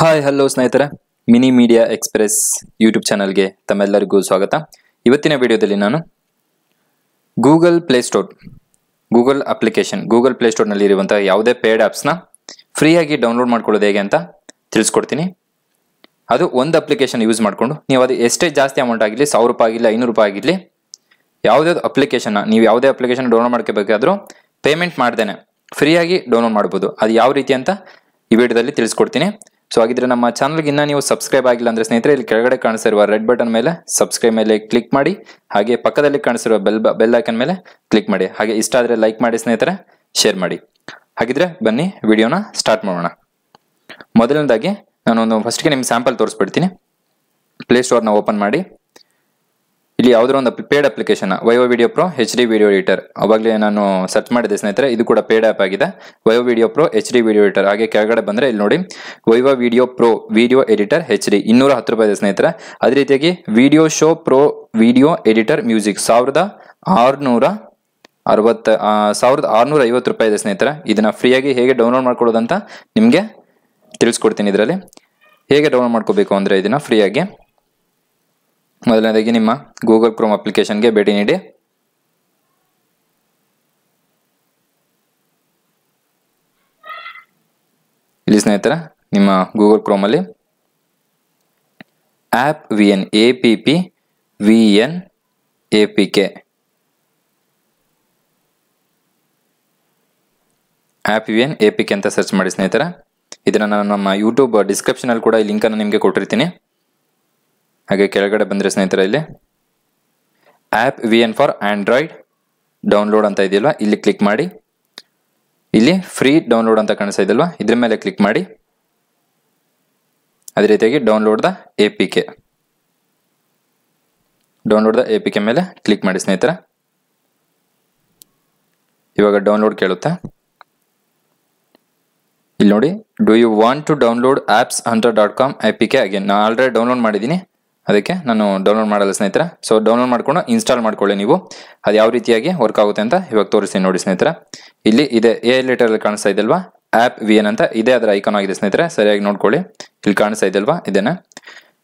hi hello ಸ್ನೇಹಿತರೆ mini media express YouTube ಚಾನಲ್ಗೆ ತಮ್ಮೆಲ್ಲರಿಗೂ ಸ್ವಾಗತ ಇವತ್ತಿನ ವಿಡಿಯೋದಲ್ಲಿ ನಾನು Google play store Google application Google ಪ್ಲೇಸ್ಟೋರ್ನಲ್ಲಿ ಇರುವಂಥ ಯಾವುದೇ ಪೇಡ್ ಆ್ಯಪ್ಸ್ನ ಫ್ರೀಯಾಗಿ ಡೌನ್ಲೋಡ್ ಮಾಡ್ಕೊಳ್ಳೋದು ಹೇಗೆ ಅಂತ ತಿಳಿಸ್ಕೊಡ್ತೀನಿ ಅದು ಒಂದು ಅಪ್ಲಿಕೇಶನ್ ಯೂಸ್ ಮಾಡಿಕೊಂಡು ನೀವು ಅದು ಎಷ್ಟೇ ಜಾಸ್ತಿ ಅಮೌಂಟ್ ಆಗಿರಲಿ ಸಾವಿರ ರೂಪಾಯಿ ಆಗಿರಲಿ ಐನೂರು ರೂಪಾಯಿ ಆಗಿರಲಿ ಯಾವುದೇ ಅಪ್ಲಿಕೇಶನ್ನ ನೀವು ಯಾವುದೇ ಅಪ್ಲಿಕೇಶನ್ ಡೌನ್ಲೋಡ್ ಮಾಡ್ಕೋಬೇಕಾದ್ರೂ ಪೇಮೆಂಟ್ ಮಾಡ್ದೇನೆ ಫ್ರೀಯಾಗಿ ಡೌನ್ಲೋಡ್ ಮಾಡ್ಬೋದು ಅದು ಯಾವ ರೀತಿ ಅಂತ ಈ ವಿಡಿಯೋದಲ್ಲಿ ತಿಳಿಸ್ಕೊಡ್ತೀನಿ ಸೊ ಹಾಗಿದ್ರೆ ನಮ್ಮ ಚಾನಲ್ಗೆ ಇನ್ನೂ ನೀವು ಸಬ್ಸ್ಕ್ರೈಬ್ ಆಗಿಲ್ಲ ಅಂದರೆ ಸ್ನೇಹಿತರೆ ಇಲ್ಲಿ ಕೆಳಗಡೆ ಕಾಣಿಸಿರುವ ರೆಡ್ ಬಟನ್ ಮೇಲೆ ಸಬ್ಸ್ಕ್ರೈಬ್ ಮೇಲೆ ಕ್ಲಿಕ್ ಮಾಡಿ ಹಾಗೆ ಪಕ್ಕದಲ್ಲಿ ಕಾಣಿಸಿರುವ ಬೆಲ್ ಬೆಲ್ ಐಕನ್ ಮೇಲೆ ಕ್ಲಿಕ್ ಮಾಡಿ ಹಾಗೆ ಇಷ್ಟ ಆದರೆ ಲೈಕ್ ಮಾಡಿ ಸ್ನೇಹಿತರೆ ಶೇರ್ ಮಾಡಿ ಹಾಗಿದ್ರೆ ಬನ್ನಿ ವಿಡಿಯೋನ ಸ್ಟಾರ್ಟ್ ಮಾಡೋಣ ಮೊದಲನೇದಾಗಿ ನಾನೊಂದು ಫಸ್ಟ್ಗೆ ನಿಮ್ಗೆ ಸ್ಯಾಂಪಲ್ ತೋರಿಸ್ಬಿಡ್ತೀನಿ ಪ್ಲೇಸ್ಟೋರ್ನ ಓಪನ್ ಮಾಡಿ ಇಲ್ಲಿ ಯಾವುದೋ ಒಂದು paid application Viva video pro H D video editor ಅವಾಗಲೇ ನಾನು ಸರ್ಚ್ ಮಾಡಿದೆ ಸ್ನೇಹಿತರೆ ಇದು ಕೂಡ ಪೇಡ್ ಆ್ಯಪ್ ಆಗಿದೆ Viva video pro H D video editor ಹಾಗೆ ಕೆಳಗಡೆ ಬಂದರೆ ಇಲ್ಲಿ ನೋಡಿ Viva video pro video editor H D ಇನ್ನೂರ ಹತ್ತು ರೂಪಾಯಿ ಇದೆ ಸ್ನೇಹಿತರೆ ಅದೇ ರೀತಿಯಾಗಿ video show pro video editor music ಸಾವಿರದ ಆರುನೂರ ಅರವತ್ತು ಸಾವಿರದ ಆರುನೂರ ಐವತ್ತು ರೂಪಾಯಿ ಇದೆ ಸ್ನೇಹಿತರೆ ಇದನ್ನ ಫ್ರೀಯಾಗಿ ಹೇಗೆ ಡೌನ್ಲೋಡ್ ಮಾಡ್ಕೊಳ್ಳೋದಂತ ನಿಮಗೆ ತಿಳಿಸ್ಕೊಡ್ತೀನಿ ಇದರಲ್ಲಿ ಹೇಗೆ ಡೌನ್ಲೋಡ್ ಮಾಡ್ಕೋಬೇಕು ಅಂದರೆ ಇದನ್ನ ಫ್ರೀಯಾಗಿ ಮೊದಲನೇದಾಗಿ ನಿಮ್ಮ ಗೂಗಲ್ ಕ್ರೋಮ್ ಅಪ್ಲಿಕೇಶನ್ಗೆ ಭೇಟಿ ನೀಡಿ ಇಲ್ಲಿ ಸ್ನೇಹಿತರ ನಿಮ್ಮ ಗೂಗಲ್ ಕ್ರೋಮಲ್ಲಿ app V N A P P V N A P K app V N A P K ಅಂತ ಸರ್ಚ್ ಮಾಡಿ ಸ್ನೇಹಿತರ ಇದನ್ನು ನಾನು ನಮ್ಮ ಯೂಟ್ಯೂಬ್ ಡಿಸ್ಕ್ರಿಪ್ಷನಲ್ಲಿ ಕೂಡ ಈ ಲಿಂಕನ್ನು ನಿಮಗೆ ಕೊಟ್ಟಿರ್ತೀನಿ ಹಾಗೆ ಕೆಳಗಡೆ ಬಂದರೆ ಸ್ನೇಹಿತರೆ ಇಲ್ಲಿ app V N for android download ಅಂತ ಇದೆಯಲ್ವಾ ಇಲ್ಲಿ ಕ್ಲಿಕ್ ಮಾಡಿ ಇಲ್ಲಿ ಫ್ರೀ ಡೌನ್ಲೋಡ್ ಅಂತ ಕಾಣಿಸ್ತಾ ಇದೆಯಲ್ವಾ ಇದ್ರ ಮೇಲೆ ಕ್ಲಿಕ್ ಮಾಡಿ ಅದೇ ರೀತಿಯಾಗಿ download the A P K download the A P K ಮೇಲೆ ಕ್ಲಿಕ್ ಮಾಡಿ ಸ್ನೇಹಿತರ ಇವಾಗ ಡೌನ್ಲೋಡ್ ಕೇಳುತ್ತೆ ಇಲ್ಲಿ ನೋಡಿ do you want to download apps hundred dot com A P K again ನಾನು ಆಲ್ರೆಡಿ ಡೌನ್ಲೋಡ್ ಮಾಡಿದ್ದೀನಿ ಅದಕ್ಕೆ ನಾನು ಡೌನ್ಲೋಡ್ ಮಾಡಲ್ಲ ಸ್ನೇಹಿತರೆ ಸೊ ಡೌನ್ಲೋಡ್ ಮಾಡ್ಕೊಂಡು ಇನ್ಸ್ಟಾಲ್ ಮಾಡ್ಕೊಳ್ಳಿ ನೀವು ಅದು ಯಾವ ರೀತಿಯಾಗಿ ವರ್ಕ್ ಆಗುತ್ತೆ ಅಂತ ಇವಾಗ ತೋರಿಸ್ತೀನಿ ನೋಡಿ ಸ್ನೇಹಿತರೆ ಇಲ್ಲಿ ಇದೆ ಎ ಲೆಟರಲ್ಲಿ ಕಾಣಿಸ್ತಾ ಇದಲ್ವಾ ಆ್ಯಪ್ ವಿ ಎನ್ ಅಂತ ಇದೇ ಅದರ ಐಕಾನ್ ಆಗಿದೆ ಸ್ನೇಹಿತರೆ ಸರಿಯಾಗಿ ನೋಡ್ಕೊಳ್ಳಿ ಇಲ್ಲಿ ಕಾಣಿಸ್ತಾ ಇದಲ್ವಾ ಇದನ್ನು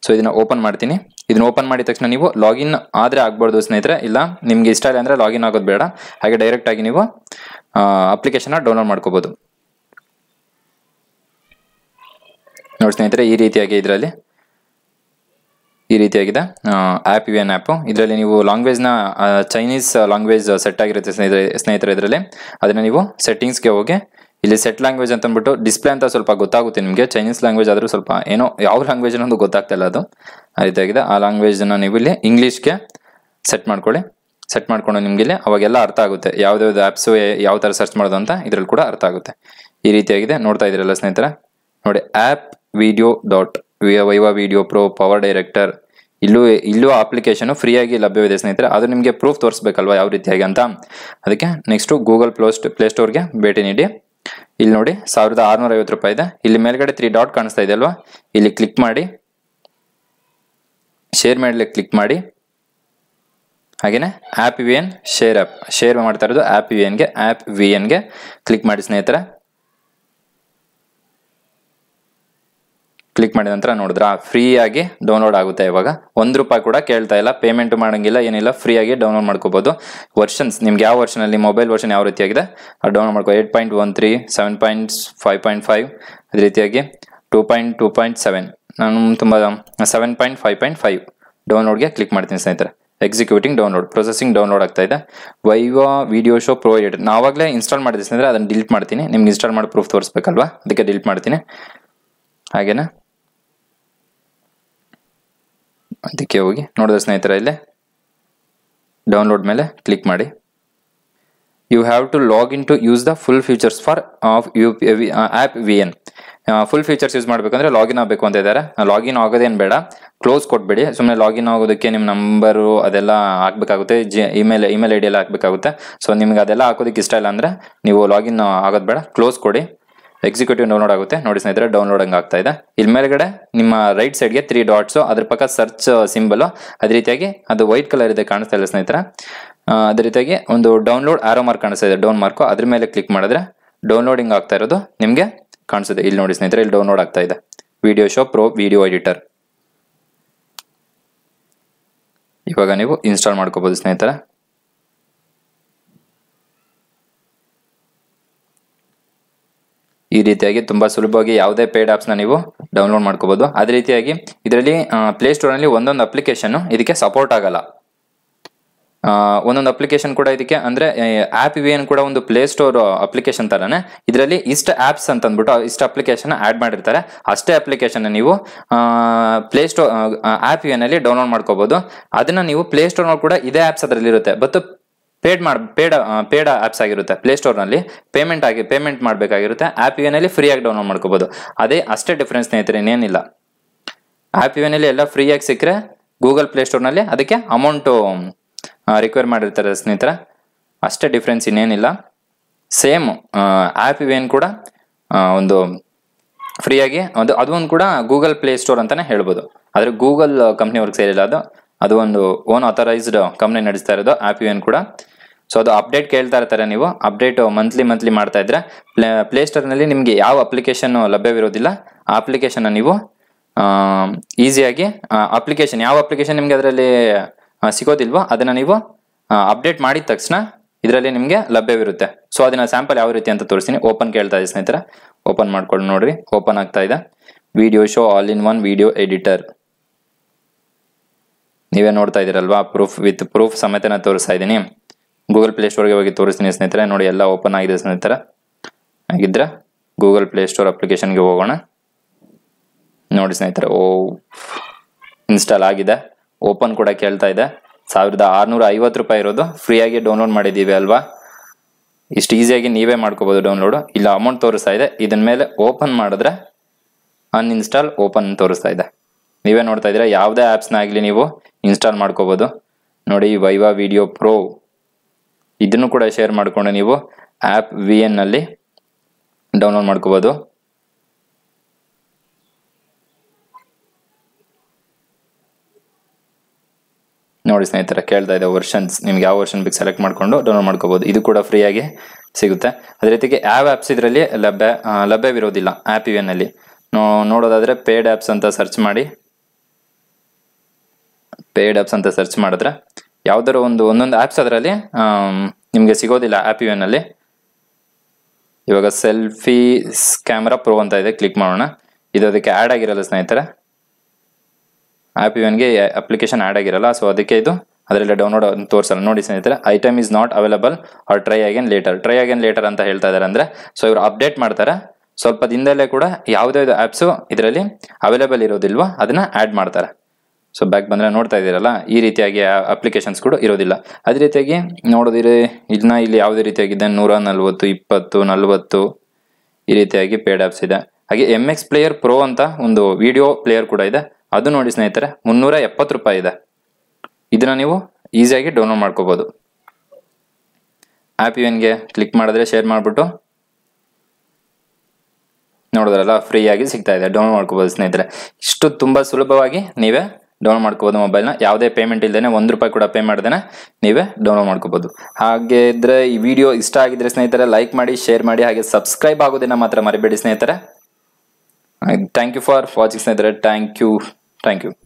ಸೊ ಇದನ್ನು ಓಪನ್ ಮಾಡ್ತೀನಿ ಇದನ್ನ ಓಪನ್ ಮಾಡಿದ ತಕ್ಷಣ ನೀವು ಲಾಗಿನ್ ಆದರೆ ಆಗ್ಬಾರ್ದು ಸ್ನೇಹಿತರೆ ಇಲ್ಲ ನಿಮಗೆ ಇಷ್ಟ ಇಲ್ಲ ಅಂದರೆ ಲಾಗಿನ್ ಆಗೋದು ಬೇಡ ಹಾಗೆ ಡೈರೆಕ್ಟಾಗಿ ನೀವು ಅಪ್ಲಿಕೇಶನ್ನ ಡೌನ್ಲೋಡ್ ಮಾಡ್ಕೋಬೋದು ನೋಡಿ ಸ್ನೇಹಿತರೆ ಈ ರೀತಿಯಾಗಿ ಇದರಲ್ಲಿ ಈ ರೀತಿಯಾಗಿದೆ ಆ್ಯಪ್ ಎನ್ ಆ್ಯಪು ಇದರಲ್ಲಿ ನೀವು ಲಾಂಗ್ವೇಜ್ನ ಚೈನೀಸ್ ಲಾಂಗ್ವೇಜ್ ಸೆಟ್ ಆಗಿರುತ್ತೆ ಸ್ನೇಹಿತರೆ ಸ್ನೇಹಿತರೆ ಇದರಲ್ಲಿ ಅದನ್ನು ನೀವು ಸೆಟ್ಟಿಂಗ್ಸ್ಗೆ ಹೋಗಿ ಇಲ್ಲಿ ಸೆಟ್ ಲ್ಯಾಂಗ್ವೇಜ್ ಅಂತಂದ್ಬಿಟ್ಟು ಡಿಸ್ಪ್ಲೇ ಅಂತ ಸ್ವಲ್ಪ ಗೊತ್ತಾಗುತ್ತೆ ನಿಮಗೆ ಚೈನೀಸ್ ಲ್ಯಾಂಗ್ವೇಜ್ ಆದರೂ ಸ್ವಲ್ಪ ಏನೋ ಯಾವ ಲ್ಯಾಂಗ್ವೇಜ್ ಅನ್ನೋದು ಗೊತ್ತಾಗ್ತಾ ಇಲ್ಲ ಅದು ಆ ರೀತಿಯಾಗಿದೆ ಆ ಲ್ಯಾಂಗ್ವೇಜನ್ನು ನೀವು ಇಲ್ಲಿ ಇಂಗ್ಲೀಷ್ಗೆ ಸೆಟ್ ಮಾಡ್ಕೊಳ್ಳಿ ಸೆಟ್ ಮಾಡ್ಕೊಂಡು ನಿಮಗೆ ಇಲ್ಲಿ ಅವಾಗೆಲ್ಲ ಅರ್ಥ ಆಗುತ್ತೆ ಯಾವ್ದು ಆ್ಯಪ್ಸು ಯಾವ ಥರ ಸರ್ಚ್ ಮಾಡೋದು ಅಂತ ಇದರಲ್ಲಿ ಕೂಡ ಅರ್ಥ ಆಗುತ್ತೆ ಈ ರೀತಿಯಾಗಿದೆ ನೋಡ್ತಾ ಇದ್ದೀರಲ್ಲ ಸ್ನೇಹಿತರೆ ನೋಡಿ app video dot Viva video pro power director ಇಲ್ಲೂ ಇಲ್ಲೂ ಅಪ್ಲಿಕೇಶನು ಫ್ರೀಯಾಗಿ ಲಭ್ಯವಿದೆ ಸ್ನೇಹಿತರೆ ಅದು ನಿಮಗೆ ಪ್ರೂಫ್ ತೋರಿಸ್ಬೇಕಲ್ವಾ ಯಾವ ರೀತಿಯಾಗಿ ಅಂತ ಅದಕ್ಕೆ ನೆಕ್ಸ್ಟು ಗೂಗಲ್ ಪ್ಲೋಸ್ಟ್ ಪ್ಲೇಸ್ಟೋರ್ಗೆ ಭೇಟಿ ನೀಡಿ ಇಲ್ಲಿ ನೋಡಿ ಸಾವಿರದ ಆರುನೂರ ಐವತ್ತು ರೂಪಾಯಿ ಇದೆ ಇಲ್ಲಿ ಮೇಲ್ಗಡೆ ತ್ರೀ ಡಾಟ್ ಕಾಣಿಸ್ತಾ ಇದೆ ಅಲ್ವಾ ಇಲ್ಲಿ ಕ್ಲಿಕ್ ಮಾಡಿ ಶೇರ್ ಮಾಡಲಿಕ್ಕೆ ಕ್ಲಿಕ್ ಮಾಡಿ ಹಾಗೆಯೇ app V N share app share ಮಾಡ್ತಾ ಇರೋದು ಆ್ಯಪ್ ವಿ ಎನ್ಗೆ ಆ್ಯಪ್ ವಿ ಎನ್ಗೆ ಕ್ಲಿಕ್ ಮಾಡಿ ಸ್ನೇಹಿತರೆ ಕ್ಲಿಕ್ ಮಾಡಿದ ನಂತರ ನೋಡಿದ್ರೆ ಫ್ರೀಯಾಗಿ ಡೌನ್ಲೋಡ್ ಆಗುತ್ತೆ ಇವಾಗ ಒಂದು ರೂಪಾಯಿ ಕೂಡ ಕೇಳ್ತಾ ಇಲ್ಲ ಪೇಮೆಂಟ್ ಮಾಡೋಂಗಿಲ್ಲ ಏನಿಲ್ಲ ಫ್ರೀ ಆಗಿ ಡೌನ್ಲೋಡ್ ಮಾಡ್ಕೋಬಹುದು ವರ್ಷನ್ಸ್ ನಿಮ್ಗೆ ಯಾವ ವರ್ಷನಲ್ಲಿ ಮೊಬೈಲ್ ವರ್ಷನ್ ಯಾವ ರೀತಿಯಾಗಿದೆ ಡೌನ್ಲೋಡ್ ಮಾಡ್ಕೋ eight point one three seven points five point five ಅದೇ ರೀತಿಯಾಗಿ two point two point seven ನಾನು ತುಂಬ seven point five point five ಡೌನ್ಲೋಡ್ಗೆ ಕ್ಲಿಕ್ ಮಾಡ್ತೀನಿ ಸ್ನೇಹಿತರೆ ಎಕ್ಸಿಕ್ಯೂಟಿಂಗ್ ಡೌನ್ಲೋಡ್ ಪ್ರೊಸೆಸಿಂಗ್ ಡೌನ್ಲೋಡ್ ಆಗ್ತಾ ಇದೆ ವೈವಾ ವಿಡಿಯೋ ಶೋ ಪ್ರೊವೈಡೆಡ್ ನಾವಾಗಲೇ ಇನ್ಸ್ಟಾಲ್ ಮಾಡಿದೆ ಸ್ನೇಹಿತರೆ ಅದನ್ನು ಡಿಲೀಟ್ ಮಾಡ್ತೀನಿ ನಿಮ್ಗೆ ಇನ್ಸ್ಟಾಲ್ ಮಾಡಿ ಪ್ರೂಫ್ ತೋರಿಸ್ಬೇಕಲ್ವಾ ಅದಕ್ಕೆ ಡಿಲೀಟ್ ಮಾಡ್ತೀನಿ ಹಾಗೇನಾ ಅದಕ್ಕೆ ಹೋಗಿ ನೋಡಿದ್ರೆ ಸ್ನೇಹಿತರ ಇಲ್ಲಿ ಡೌನ್ಲೋಡ್ ಮೇಲೆ ಕ್ಲಿಕ್ ಮಾಡಿ you have to log in to use the full features for of you app V N full features use ಮಾಡಬೇಕಂದ್ರೆ ಲಾಗಿನ್ ಆಗಬೇಕು ಅಂತ ಇದ್ದಾರೆ ಲಾಗಿನ್ ಆಗೋದೇನು ಬೇಡ ಕ್ಲೋಸ್ ಕೊಟ್ಬಿಡಿ ಸುಮ್ಮನೆ ಲಾಗಿನ್ ಆಗೋದಕ್ಕೆ ನಿಮ್ಮ ನಂಬರು ಅದೆಲ್ಲ ಹಾಕಬೇಕಾಗುತ್ತೆ Gmail email I D ಎಲ್ಲ ಹಾಕಬೇಕಾಗುತ್ತೆ ಸೊ ನಿಮ್ಗೆ ಅದೆಲ್ಲ ಹಾಕೋದಕ್ಕೆ ಇಷ್ಟ ಇಲ್ಲ ಅಂದರೆ ನೀವು ಲಾಗಿನ್ ಆಗೋದು ಬೇಡ ಕ್ಲೋಸ್ ಕೊಡಿ ಎಕ್ಸಿಕ್ಯೂಟಿವ್ ಡೌನ್ಲೋಡ್ ಆಗುತ್ತೆ ನೋಡಿ ಸ್ನೇಹಿತರೆ ಡೌನ್ಲೋಡ್ ಹಂಗೆ ಆಗ್ತಾ ಇದೆ ಇಲ್ಲಿ ಮೇಲ್ಗಡೆ ನಿಮ್ಮ ರೈಟ್ ಸೈಡ್ಗೆ ತ್ರೀ ಡಾಟ್ಸು ಅದ್ರ ಪಕ್ಕ ಸರ್ಚ್ ಸಿಂಬಲ್ ಅದೇ ರೀತಿಯಾಗಿ ಅದು ವೈಟ್ ಕಲರ್ ಇದೆ ಕಾಣಿಸ್ತಾ ಇಲ್ಲ ಸ್ನೇಹಿತರ ಅದೇ ರೀತಿಯಾಗಿ ಒಂದು ಡೌನ್ಲೋಡ್ ಆರೋ ಮಾರ್ಕ್ ಕಾಣಿಸ್ತಾ ಇದೆ ಡೌನ್ ಮಾರ್ಕು ಅದ್ರ ಮೇಲೆ ಕ್ಲಿಕ್ ಮಾಡಿದ್ರೆ ಡೌನ್ಲೋಡಿಂಗ್ ಆಗ್ತಾ ಇರೋದು ನಿಮಗೆ ಕಾಣಿಸ್ತದೆ ಇಲ್ಲಿ ನೋಡಿ ಸ್ನೇಹಿತರೆ ಇಲ್ಲಿ ಡೌನ್ಲೋಡ್ ಆಗ್ತಾ ಇದೆ video show pro video editor ಇವಾಗ ನೀವು ಇನ್ಸ್ಟಾಲ್ ಮಾಡ್ಕೋಬೋದು ಸ್ನೇಹಿತರೆ ಈ ರೀತಿಯಾಗಿ ತುಂಬ ಸುಲಭವಾಗಿ ಯಾವುದೇ ಪೇಡ್ ಆಪ್ಸ್ನ ನೀವು ಡೌನ್ಲೋಡ್ ಮಾಡ್ಕೋಬೋದು ಅದೇ ರೀತಿಯಾಗಿ ಇದರಲ್ಲಿ ಪ್ಲೇಸ್ಟೋರ್ನಲ್ಲಿ ಒಂದೊಂದು ಅಪ್ಲಿಕೇಶನ್ನು ಇದಕ್ಕೆ ಸಪೋರ್ಟ್ ಆಗಲ್ಲ ಒಂದೊಂದು ಅಪ್ಲಿಕೇಶನ್ ಕೂಡ ಇದಕ್ಕೆ ಅಂದರೆ ಆ್ಯಪ್ ಇವೇನು ಕೂಡ ಒಂದು ಪ್ಲೇ ಸ್ಟೋರ್ ಅಪ್ಲಿಕೇಶನ್ ಥರನೇ ಇದರಲ್ಲಿ ಇಷ್ಟು ಆ್ಯಪ್ಸ್ ಅಂತ ಅಂದ್ಬಿಟ್ಟು ಇಷ್ಟು ಅಪ್ಲಿಕೇಶನ್ ಆ್ಯಡ್ ಮಾಡಿರ್ತಾರೆ ಅಷ್ಟೇ ಅಪ್ಲಿಕೇಶನ್ ನೀವು ಪ್ಲೇ ಸ್ಟೋರ್ ಆ್ಯಪ್ ನಲ್ಲಿ ಡೌನ್ಲೋಡ್ ಮಾಡ್ಕೋಬೋದು ಅದನ್ನು ನೀವು ಪ್ಲೇ ಸ್ಟೋರ್ನಲ್ಲಿ ಕೂಡ ಇದೇ ಆ್ಯಪ್ಸ್ ಅದರಲ್ಲಿರುತ್ತೆ ಬಟ್ ಪೇಡ್ ಮಾಡಿ ಪೇಡ್ ಪೇಡ್ ಆ್ಯಪ್ಸ್ ಆಗಿರುತ್ತೆ ಪ್ಲೇಸ್ಟೋರ್ನಲ್ಲಿ ಪೇಮೆಂಟ್ ಆಗಿ ಪೇಮೆಂಟ್ ಮಾಡಬೇಕಾಗಿರುತ್ತೆ ಆ್ಯಪ್ ಯುನಲ್ಲಿ ಫ್ರೀಯಾಗಿ ಡೌನ್ಲೋಡ್ ಮಾಡ್ಕೋಬೋದು ಅದೇ ಅಷ್ಟೇ ಡಿಫ್ರೆನ್ಸ್ ಸ್ನೇಹಿತರೆ ಇನ್ನೇನಿಲ್ಲ ಆ್ಯಪ್ ಯುನಲ್ಲಿ ಎಲ್ಲ ಫ್ರೀಯಾಗಿ ಸಿಕ್ಕರೆ ಗೂಗಲ್ ಪ್ಲೇಸ್ಟೋರ್ನಲ್ಲಿ ಅದಕ್ಕೆ ಅಮೌಂಟು ರಿಕ್ವೈರ್ ಮಾಡಿರ್ತಾರೆ ಸ್ನೇಹಿತರೆ ಅಷ್ಟೇ ಡಿಫ್ರೆನ್ಸ್ ಇನ್ನೇನಿಲ್ಲ ಸೇಮ್ ಆ್ಯಪ್ ಇವೇನು ಕೂಡ ಒಂದು ಫ್ರೀಯಾಗಿ ಒಂದು ಅದು ಒಂದು ಕೂಡ ಗೂಗಲ್ ಪ್ಲೇ ಸ್ಟೋರ್ ಅಂತಲೇ ಹೇಳ್ಬೋದು ಆದರೆ ಗೂಗಲ್ ಅವ್ರಿಗೆ ಸೇರಿಲ್ಲ ಅದು ಅದು ಒಂದು ಓನ್ ಅಥರೈಸ್ಡ್ ಕಂಪ್ನಿ ನಡೆಸ್ತಾ ಇರೋದು ಆ್ಯಪ್ ಇವೇನು ಕೂಡ ಸೊ ಅದು ಅಪ್ಡೇಟ್ ಕೇಳ್ತಾ ಇರ್ತಾರೆ ನೀವು ಅಪ್ಡೇಟ್ ಮಂತ್ಲಿ ಮಂತ್ಲಿ ಮಾಡ್ತಾ ಇದ್ರೆ ಪ್ಲೇ ಸ್ಟೋರ್ನಲ್ಲಿ ನಿಮಗೆ ಯಾವ ಅಪ್ಲಿಕೇಶನ್ ಲಭ್ಯವಿರೋದಿಲ್ಲ ಆ ಅಪ್ಲಿಕೇಶನ್ನ ನೀವು ಈಸಿಯಾಗಿ ಅಪ್ಲಿಕೇಶನ್ ಯಾವ ಅಪ್ಲಿಕೇಶನ್ ನಿಮಗೆ ಅದರಲ್ಲಿ ಸಿಗೋದಿಲ್ವೋ ಅದನ್ನು ನೀವು ಅಪ್ಡೇಟ್ ಮಾಡಿದ ತಕ್ಷಣ ಇದರಲ್ಲಿ ನಿಮಗೆ ಲಭ್ಯವಿರುತ್ತೆ ಸೊ ಅದನ್ನ ಸ್ಯಾಂಪಲ್ ಯಾವ ರೀತಿ ಅಂತ ತೋರಿಸ್ತೀನಿ ಓಪನ್ ಕೇಳ್ತಾ ಇದೆ ಸ್ನೇಹಿತರ ಓಪನ್ ಮಾಡ್ಕೊಂಡು ನೋಡ್ರಿ ಓಪನ್ ಆಗ್ತಾ ಇದೆ video show all in one video editor ನೀವೇ ನೋಡ್ತಾ ಇದ್ದೀರಲ್ವಾ ಪ್ರೂಫ್ ವಿತ್ ಪ್ರೂಫ್ ಸಮೇತನ ತೋರಿಸ್ತಾ ಇದ್ದೀನಿ ಗೂಗಲ್ ಪ್ಲೇ ಸ್ಟೋರ್ಗೆ ಹೋಗಿ ತೋರಿಸ್ತೀನಿ ಸ್ನೇಹಿತರೆ ನೋಡಿ ಎಲ್ಲ ಓಪನ್ ಆಗಿದೆ ಸ್ನೇಹಿತರೆ ಹಾಗಿದ್ರೆ ಗೂಗಲ್ ಪ್ಲೇ ಸ್ಟೋರ್ ಅಪ್ಲಿಕೇಶನ್ಗೆ ಹೋಗೋಣ ನೋಡಿ ಸ್ನೇಹಿತರೆ ಓ ಇನ್ಸ್ಟಾಲ್ ಆಗಿದೆ ಓಪನ್ ಕೂಡ ಕೇಳ್ತಾ ಇದೆ ಸಾವಿರದ ಆರುನೂರ ಐವತ್ತು ರೂಪಾಯಿ ಇರೋದು ಫ್ರೀಯಾಗಿ ಡೌನ್ಲೋಡ್ ಮಾಡಿದ್ದೀವಿ ಅಲ್ವಾ ಇಷ್ಟು ಈಸಿಯಾಗಿ ನೀವೇ ಮಾಡ್ಕೋಬೋದು ಡೌನ್ಲೋಡು ಇಲ್ಲ ಅಮೌಂಟ್ ತೋರಿಸ್ತಾ ಇದೆ ಇದನ್ನ ಮೇಲೆ ಓಪನ್ ಮಾಡಿದ್ರೆ ಅನ್ಇನ್ಸ್ಟಾಲ್ ಓಪನ್ ತೋರಿಸ್ತಾ ಇದೆ ನೀವೇ ನೋಡ್ತಾ ಇದ್ದೀರಾ ಯಾವುದೇ ಆ್ಯಪ್ಸ್ನಾಗಲಿ ನೀವು ಇನ್ಸ್ಟಾಲ್ ಮಾಡ್ಕೋಬೋದು ನೋಡಿ ವೈವಾ ವಿಡಿಯೋ ಪ್ರೋ ಇದನ್ನು ಕೂಡ ಶೇರ್ ಮಾಡಿಕೊಂಡು ನೀವು ಆ್ಯಪ್ ವಿ ಎನ್ನಲ್ಲಿ ಡೌನ್ಲೋಡ್ ಮಾಡ್ಕೋಬೋದು ನೋಡಿ ಸ್ನೇಹಿತರ ಕೇಳ್ತಾ ಇದೆ ವರ್ಷನ್ಸ್ ನಿಮ್ಗೆ ಯಾವ ವರ್ಷನ್ ಬೇಕು ಸೆಲೆಕ್ಟ್ ಮಾಡಿಕೊಂಡು ಡೌನ್ಲೋಡ್ ಮಾಡ್ಕೋಬೋದು ಇದು ಕೂಡ ಫ್ರೀಯಾಗಿ ಸಿಗುತ್ತೆ ಅದೇ ರೀತಿಗೆ ಯಾವ ಆ್ಯಪ್ಸ್ ಇದರಲ್ಲಿ ಲಭ್ಯ ಲಭ್ಯವಿರೋದಿಲ್ಲ ಆ್ಯಪ್ ನೋ ನೋಡೋದಾದರೆ ಪೇಡ್ ಆ್ಯಪ್ಸ್ ಅಂತ ಸರ್ಚ್ ಮಾಡಿ ಪೇಯ್ಡ್ ಆ್ಯಪ್ಸ್ ಅಂತ ಸರ್ಚ್ ಮಾಡಿದ್ರೆ ಯಾವ್ದಾರು ಒಂದು ಒಂದೊಂದು ಆ್ಯಪ್ಸ್ ಅದರಲ್ಲಿ ನಿಮಗೆ ಸಿಗೋದಿಲ್ಲ ಆ್ಯಪ್ ಯು ಎನ್ನಲ್ಲಿ ಇವಾಗ ಸೆಲ್ಫಿ ಕ್ಯಾಮ್ರಾ ಪ್ರೋ ಅಂತ ಇದೆ ಕ್ಲಿಕ್ ಮಾಡೋಣ ಇದು ಅದಕ್ಕೆ ಆ್ಯಡ್ ಆಗಿರಲ್ಲ ಸ್ನೇಹಿತರೆ ಆ್ಯಪ್ ಇವನ್ಗೆ ಅಪ್ಲಿಕೇಶನ್ ಆ್ಯಡ್ ಆಗಿರಲ್ಲ ಸೊ ಅದಕ್ಕೆ ಇದು ಅದರಲ್ಲಿ ಡೌನ್ಲೋಡ್ ತೋರಿಸಲ್ಲ ನೋಡಿ ಸ್ನೇಹಿತರೆ item is not available or try again later try again later ಅಂತ ಹೇಳ್ತಾ ಇದ್ದಾರೆ ಅಂದರೆ ಸೊ ಇವರು ಅಪ್ಡೇಟ್ ಮಾಡ್ತಾರೆ ಸ್ವಲ್ಪ ದಿನದಲ್ಲೇ ಕೂಡ ಯಾವುದ್ಯಾವ್ದು ಆ್ಯಪ್ಸು ಇದರಲ್ಲಿ ಅವೈಲೇಬಲ್ ಇರೋದಿಲ್ವೋ ಅದನ್ನು ಆ್ಯಡ್ ಮಾಡ್ತಾರೆ ಸೊ ಬ್ಯಾಕ್ ಬಂದರೆ ನೋಡ್ತಾ ಇದ್ದೀರಲ್ಲ ಈ ರೀತಿಯಾಗಿ ಅಪ್ಲಿಕೇಶನ್ಸ್ ಕೂಡ ಇರೋದಿಲ್ಲ ಅದೇ ರೀತಿಯಾಗಿ ನೋಡೋದಿರಿ ಇದನ್ನ ಇಲ್ಲಿ ಯಾವುದೇ ರೀತಿಯಾಗಿದೆ ನೂರ ನಲ್ವತ್ತು ಇಪ್ಪತ್ತು ನಲ್ವತ್ತು ಈ ರೀತಿಯಾಗಿ ಪೇಡ್ ಆ್ಯಪ್ಸ್ ಇದೆ ಹಾಗೆ ಎಮ್ ಎಕ್ಸ್ ಪ್ಲೇಯರ್ ಪ್ರೋ ಅಂತ ಒಂದು ವಿಡಿಯೋ ಪ್ಲೇಯರ್ ಕೂಡ ಇದೆ ಅದು ನೋಡಿ ಸ್ನೇಹಿತರೆ ಮುನ್ನೂರ ಎಪ್ಪತ್ತು ರೂಪಾಯಿ ಇದೆ ಇದನ್ನ ನೀವು ಈಸಿಯಾಗಿ ಡೌನ್ಲೋಡ್ ಮಾಡ್ಕೋಬೋದು ಆ್ಯಪ್ ಇವನ್ಗೆ ಕ್ಲಿಕ್ ಮಾಡಿದ್ರೆ ಶೇರ್ ಮಾಡಿಬಿಟ್ಟು ನೋಡೋದ್ರಲ್ಲ ಫ್ರೀಯಾಗಿ ಸಿಗ್ತಾ ಇದೆ ಡೌನ್ಲೋಡ್ ಮಾಡ್ಕೋಬೋದು ಸ್ನೇಹಿತರೆ ಇಷ್ಟು ತುಂಬ ಸುಲಭವಾಗಿ ನೀವೇ ಡೌನ್ಲೋಡ್ ಮೊಬೈಲ್ ಮೊಬೈಲ್ನ ಯಾವುದೇ ಪೇಮೆಂಟ್ ಇಲ್ಲದೇ ಒಂದು ರೂಪಾಯಿ ಕೂಡ ಪೇ ಮಾಡ್ದೇನೆ ನೀವೇ ಡೌನ್ಲೋಡ್ ಮಾಡ್ಕೋಬಹುದು ಹಾಗೆ ಇದ್ರೆ ಈ ವಿಡಿಯೋ ಇಷ್ಟ ಆಗಿದ್ರೆ ಸ್ನೇಹಿತರೆ ಲೈಕ್ ಮಾಡಿ ಶೇರ್ ಮಾಡಿ ಹಾಗೆ ಸಬ್ಸ್ಕ್ರೈಬ್ ಆಗೋದನ್ನ ಮಾತ್ರ ಮರಿಬೇಡಿ ಸ್ನೇಹಿತರೆ ಥ್ಯಾಂಕ್ ಯು ಫಾರ್ ವಾಚಿಂಗ್ ಸ್ನೇಹಿತರೆ ಥ್ಯಾಂಕ್ ಯು ಥ್ಯಾಂಕ್ ಯು